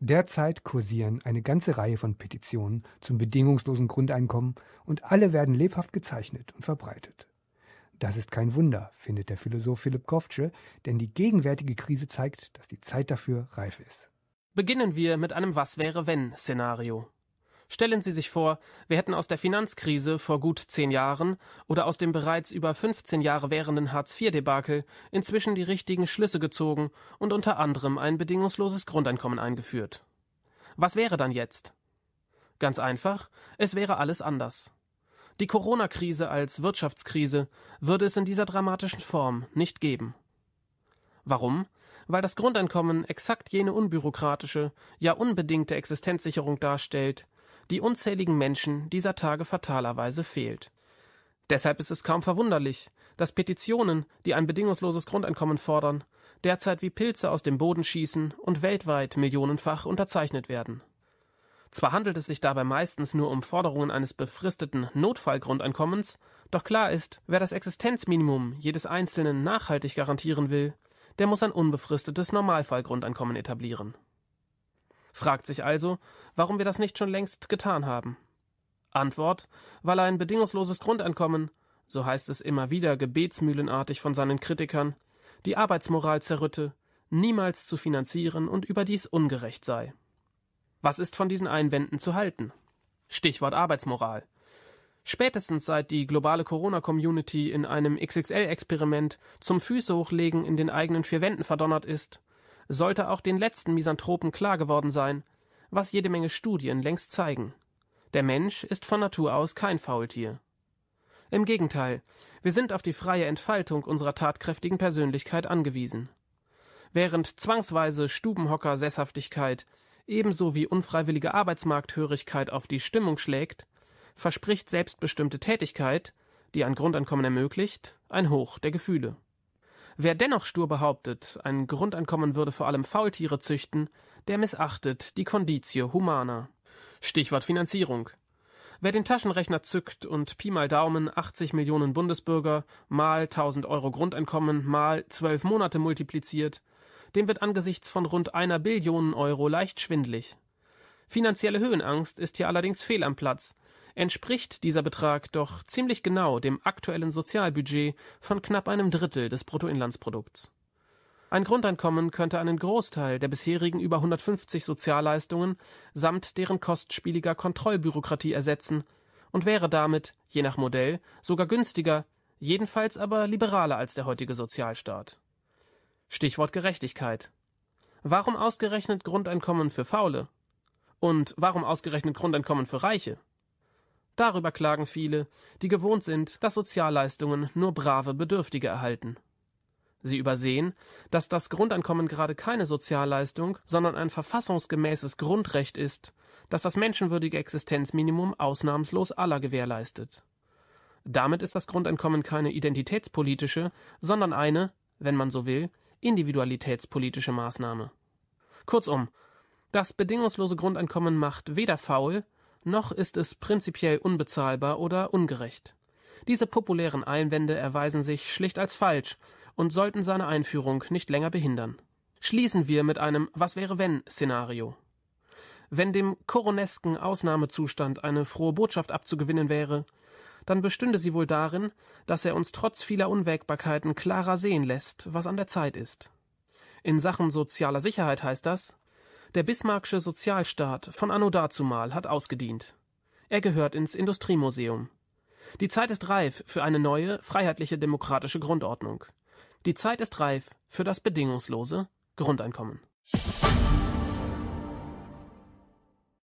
Derzeit kursieren eine ganze Reihe von Petitionen zum bedingungslosen Grundeinkommen und alle werden lebhaft gezeichnet und verbreitet. Das ist kein Wunder, findet der Philosoph Philipp Koftsche, denn die gegenwärtige Krise zeigt, dass die Zeit dafür reif ist. Beginnen wir mit einem Was wäre wenn Szenario. Stellen Sie sich vor, wir hätten aus der Finanzkrise vor gut zehn Jahren oder aus dem bereits über 15 Jahre währenden Hartz-IV-Debakel inzwischen die richtigen Schlüsse gezogen und unter anderem ein bedingungsloses Grundeinkommen eingeführt. Was wäre dann jetzt? Ganz einfach, es wäre alles anders. Die Corona-Krise als Wirtschaftskrise würde es in dieser dramatischen Form nicht geben. Warum? Weil das Grundeinkommen exakt jene unbürokratische, ja unbedingte Existenzsicherung darstellt, die unzähligen Menschen dieser Tage fatalerweise fehlt. Deshalb ist es kaum verwunderlich, dass Petitionen, die ein bedingungsloses Grundeinkommen fordern, derzeit wie Pilze aus dem Boden schießen und weltweit millionenfach unterzeichnet werden. Zwar handelt es sich dabei meistens nur um Forderungen eines befristeten Notfallgrundeinkommens, doch klar ist, wer das Existenzminimum jedes Einzelnen nachhaltig garantieren will, der muss ein unbefristetes Normalfallgrundeinkommen etablieren fragt sich also, warum wir das nicht schon längst getan haben. Antwort, weil ein bedingungsloses Grundeinkommen, so heißt es immer wieder gebetsmühlenartig von seinen Kritikern, die Arbeitsmoral zerrütte, niemals zu finanzieren und überdies ungerecht sei. Was ist von diesen Einwänden zu halten? Stichwort Arbeitsmoral. Spätestens seit die globale Corona-Community in einem XXL-Experiment zum Füßehochlegen in den eigenen vier Wänden verdonnert ist, sollte auch den letzten Misanthropen klar geworden sein, was jede Menge Studien längst zeigen. Der Mensch ist von Natur aus kein Faultier. Im Gegenteil, wir sind auf die freie Entfaltung unserer tatkräftigen Persönlichkeit angewiesen. Während zwangsweise Stubenhocker-Sesshaftigkeit ebenso wie unfreiwillige Arbeitsmarkthörigkeit auf die Stimmung schlägt, verspricht selbstbestimmte Tätigkeit, die ein Grundeinkommen ermöglicht, ein Hoch der Gefühle. Wer dennoch stur behauptet, ein Grundeinkommen würde vor allem Faultiere züchten, der missachtet die Conditio Humana. Stichwort Finanzierung. Wer den Taschenrechner zückt und Pi mal Daumen 80 Millionen Bundesbürger mal 1000 Euro Grundeinkommen mal 12 Monate multipliziert, dem wird angesichts von rund einer Billion Euro leicht schwindlig. Finanzielle Höhenangst ist hier allerdings fehl am Platz. Entspricht dieser Betrag doch ziemlich genau dem aktuellen Sozialbudget von knapp einem Drittel des Bruttoinlandsprodukts. Ein Grundeinkommen könnte einen Großteil der bisherigen über 150 Sozialleistungen samt deren kostspieliger Kontrollbürokratie ersetzen und wäre damit, je nach Modell, sogar günstiger, jedenfalls aber liberaler als der heutige Sozialstaat. Stichwort Gerechtigkeit. Warum ausgerechnet Grundeinkommen für Faule? Und warum ausgerechnet Grundeinkommen für Reiche? Darüber klagen viele, die gewohnt sind, dass Sozialleistungen nur brave Bedürftige erhalten. Sie übersehen, dass das Grundeinkommen gerade keine Sozialleistung, sondern ein verfassungsgemäßes Grundrecht ist, das das menschenwürdige Existenzminimum ausnahmslos aller gewährleistet. Damit ist das Grundeinkommen keine identitätspolitische, sondern eine, wenn man so will, individualitätspolitische Maßnahme. Kurzum, das bedingungslose Grundeinkommen macht weder faul, noch ist es prinzipiell unbezahlbar oder ungerecht. Diese populären Einwände erweisen sich schlicht als falsch und sollten seine Einführung nicht länger behindern. Schließen wir mit einem Was wäre wenn Szenario. Wenn dem koronesken Ausnahmezustand eine frohe Botschaft abzugewinnen wäre, dann bestünde sie wohl darin, dass er uns trotz vieler Unwägbarkeiten klarer sehen lässt, was an der Zeit ist. In Sachen sozialer Sicherheit heißt das, der bismarckische Sozialstaat von anno dazumal hat ausgedient. Er gehört ins Industriemuseum. Die Zeit ist reif für eine neue, freiheitliche, demokratische Grundordnung. Die Zeit ist reif für das bedingungslose Grundeinkommen.